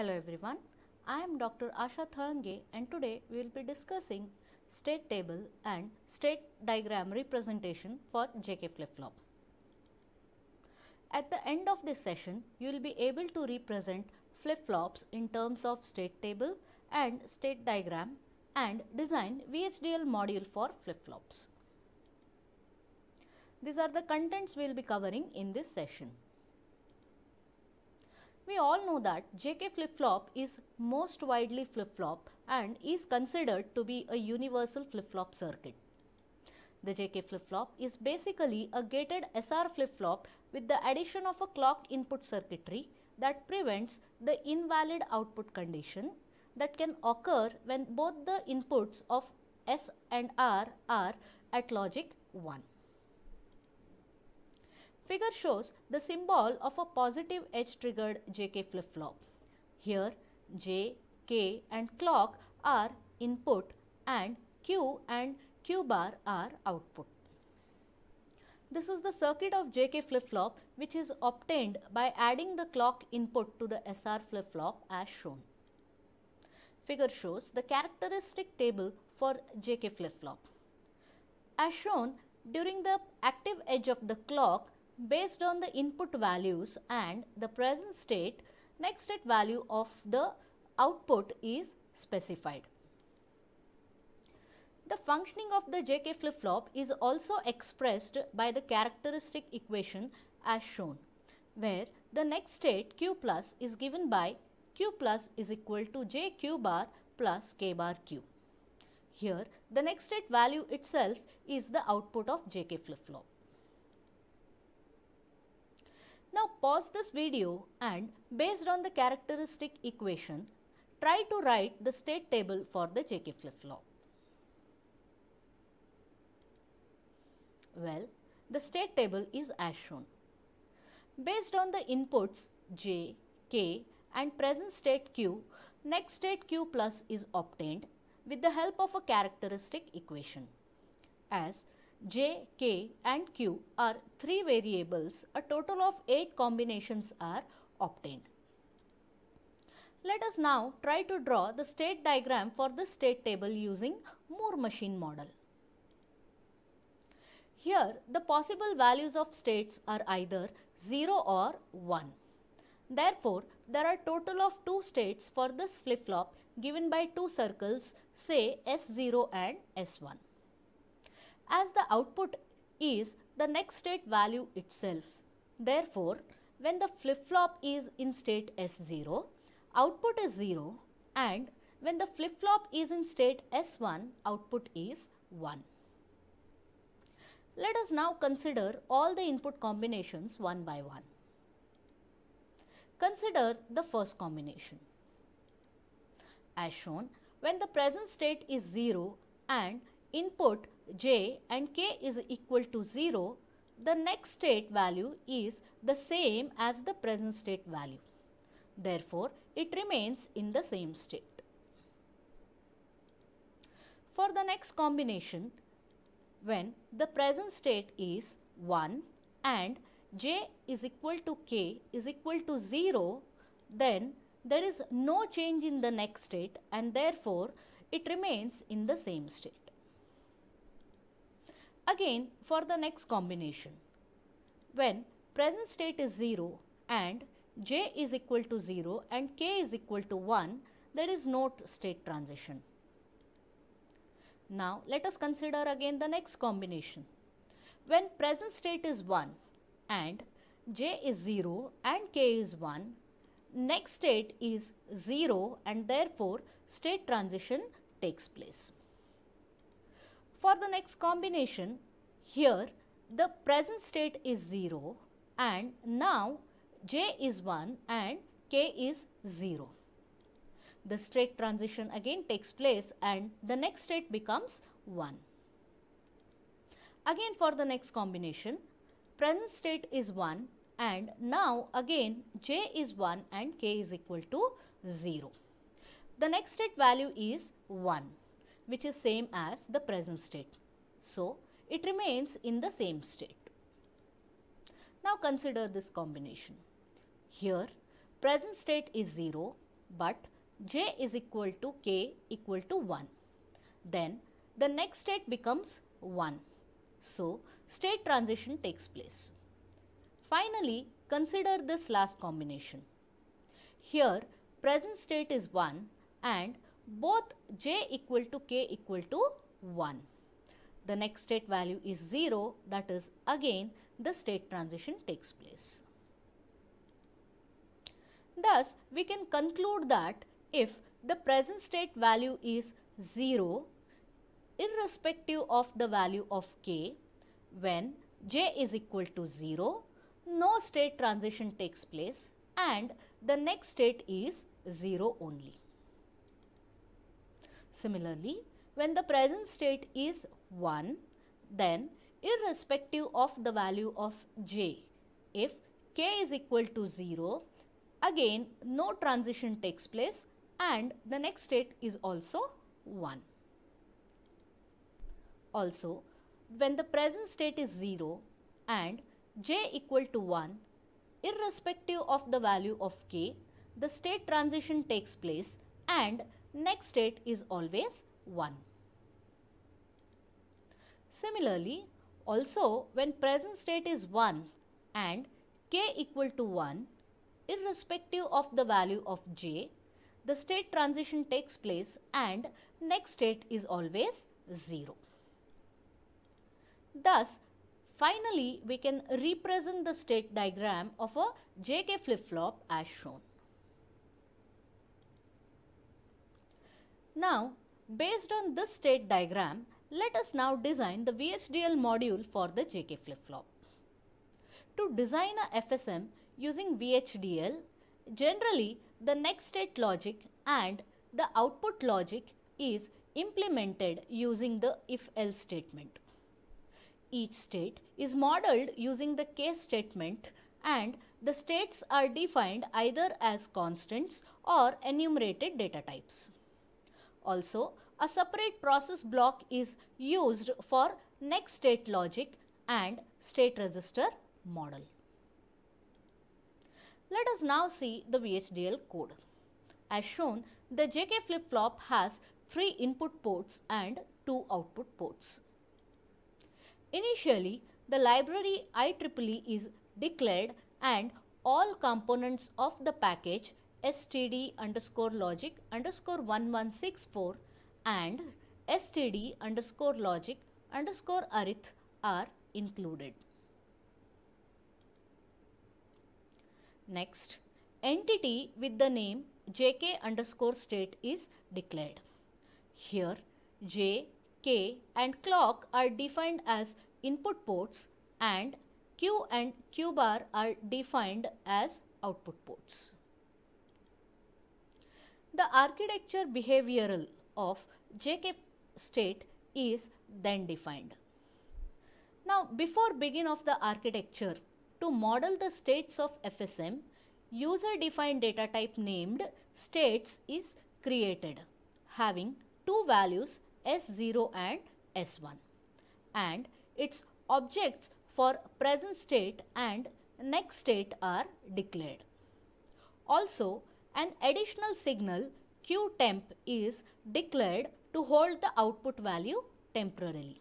Hello everyone, I am Dr. Asha Tharange and today we will be discussing state table and state diagram representation for JK flip-flop. At the end of this session, you will be able to represent flip-flops in terms of state table and state diagram and design VHDL module for flip-flops. These are the contents we will be covering in this session. We all know that JK flip-flop is most widely flip-flop and is considered to be a universal flip-flop circuit. The JK flip-flop is basically a gated SR flip-flop with the addition of a clock input circuitry that prevents the invalid output condition that can occur when both the inputs of S and R are at logic 1. Figure shows the symbol of a positive edge triggered JK flip-flop. Here J, K and clock are input and Q and Q bar are output. This is the circuit of JK flip-flop which is obtained by adding the clock input to the SR flip-flop as shown. Figure shows the characteristic table for JK flip-flop. As shown, during the active edge of the clock, based on the input values and the present state, next state value of the output is specified. The functioning of the JK flip-flop is also expressed by the characteristic equation as shown, where the next state Q plus is given by Q plus is equal to JQ bar plus K bar Q. Here, the next state value itself is the output of JK flip-flop. Now pause this video and based on the characteristic equation, try to write the state table for the JK flip-flop. Well, the state table is as shown. Based on the inputs J, K and present state Q, next state Q plus is obtained with the help of a characteristic equation. As J, K and Q are three variables, a total of eight combinations are obtained. Let us now try to draw the state diagram for the state table using Moore machine model. Here the possible values of states are either 0 or 1. Therefore, there are total of two states for this flip-flop given by two circles say S0 and S1 as the output is the next state value itself. Therefore, when the flip-flop is in state S0, output is 0 and when the flip-flop is in state S1, output is 1. Let us now consider all the input combinations one by one. Consider the first combination. As shown, when the present state is 0 and input j and k is equal to 0, the next state value is the same as the present state value. Therefore, it remains in the same state. For the next combination, when the present state is 1 and j is equal to k is equal to 0, then there is no change in the next state and therefore it remains in the same state. Again for the next combination. When present state is 0 and j is equal to 0 and k is equal to 1, there is no state transition. Now let us consider again the next combination. When present state is 1 and j is 0 and k is 1, next state is 0 and therefore state transition takes place. For the next combination, here the present state is 0 and now j is 1 and k is 0. The state transition again takes place and the next state becomes 1. Again for the next combination, present state is 1 and now again j is 1 and k is equal to 0. The next state value is 1 which is same as the present state. So, it remains in the same state. Now consider this combination. Here, present state is 0 but j is equal to k equal to 1. Then the next state becomes 1. So, state transition takes place. Finally, consider this last combination. Here, present state is 1 and both j equal to k equal to 1. The next state value is 0 that is again the state transition takes place. Thus, we can conclude that if the present state value is 0 irrespective of the value of k when j is equal to 0 no state transition takes place and the next state is 0 only. Similarly, when the present state is 1, then irrespective of the value of j, if k is equal to 0, again no transition takes place and the next state is also 1. Also, when the present state is 0 and j equal to 1, irrespective of the value of k, the state transition takes place and next state is always 1. Similarly, also when present state is 1 and k equal to 1, irrespective of the value of j, the state transition takes place and next state is always 0. Thus, finally, we can represent the state diagram of a JK flip-flop as shown. Now, based on this state diagram, let us now design the VHDL module for the JK flip-flop. To design a FSM using VHDL, generally the next state logic and the output logic is implemented using the if-else statement. Each state is modeled using the case statement and the states are defined either as constants or enumerated data types. Also, a separate process block is used for next state logic and state register model. Let us now see the VHDL code. As shown, the JK flip-flop has 3 input ports and 2 output ports. Initially, the library IEEE is declared and all components of the package std underscore logic underscore 1164 and std underscore logic underscore arith are included. Next, entity with the name jk underscore state is declared. Here, j, k and clock are defined as input ports and q and q bar are defined as output ports. The architecture behavioral of JK state is then defined. Now before begin of the architecture, to model the states of FSM, user defined data type named states is created having two values S0 and S1 and its objects for present state and next state are declared. Also an additional signal Q temp is declared to hold the output value temporarily.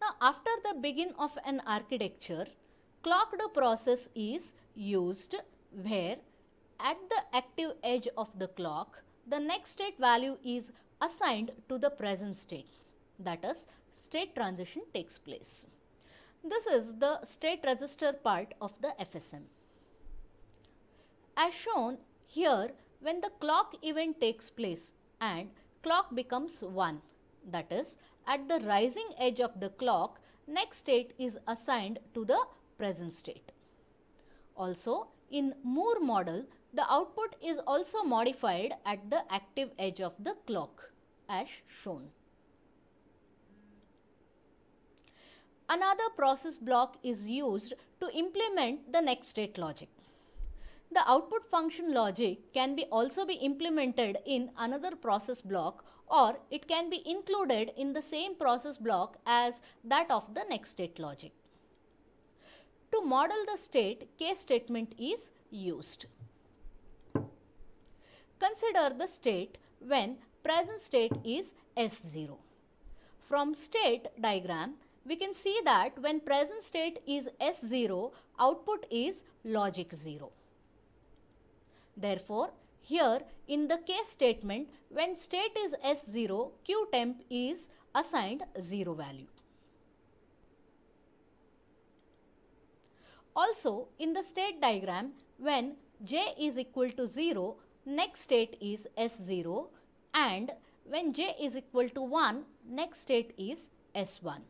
Now after the begin of an architecture, clocked process is used where at the active edge of the clock, the next state value is assigned to the present state. That is, state transition takes place. This is the state register part of the FSM as shown here when the clock event takes place and clock becomes 1. That is, at the rising edge of the clock, next state is assigned to the present state. Also, in Moore model, the output is also modified at the active edge of the clock as shown. Another process block is used to implement the next state logic. The output function logic can be also be implemented in another process block or it can be included in the same process block as that of the next state logic. To model the state, case statement is used. Consider the state when present state is S0. From state diagram, we can see that when present state is S0, output is logic 0. Therefore, here in the case statement, when state is S0, Qtemp is assigned 0 value. Also, in the state diagram, when j is equal to 0, next state is S0 and when j is equal to 1, next state is S1.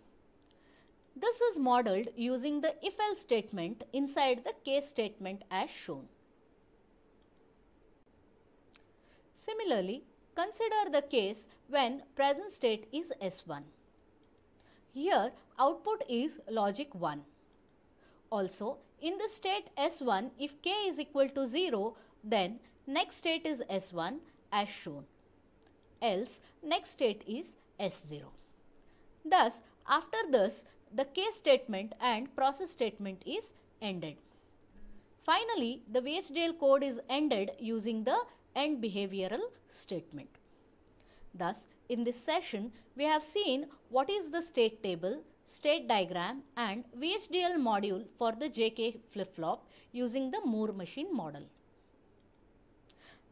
This is modeled using the if-else statement inside the case statement as shown. Similarly, consider the case when present state is S1. Here output is logic 1. Also, in the state S1, if k is equal to 0, then next state is S1 as shown. Else, next state is S0. Thus, after this, the case statement and process statement is ended. Finally, the VHDL code is ended using the and behavioral statement. Thus, in this session, we have seen what is the state table, state diagram and VHDL module for the JK flip-flop using the Moore machine model.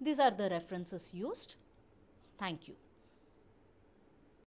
These are the references used. Thank you.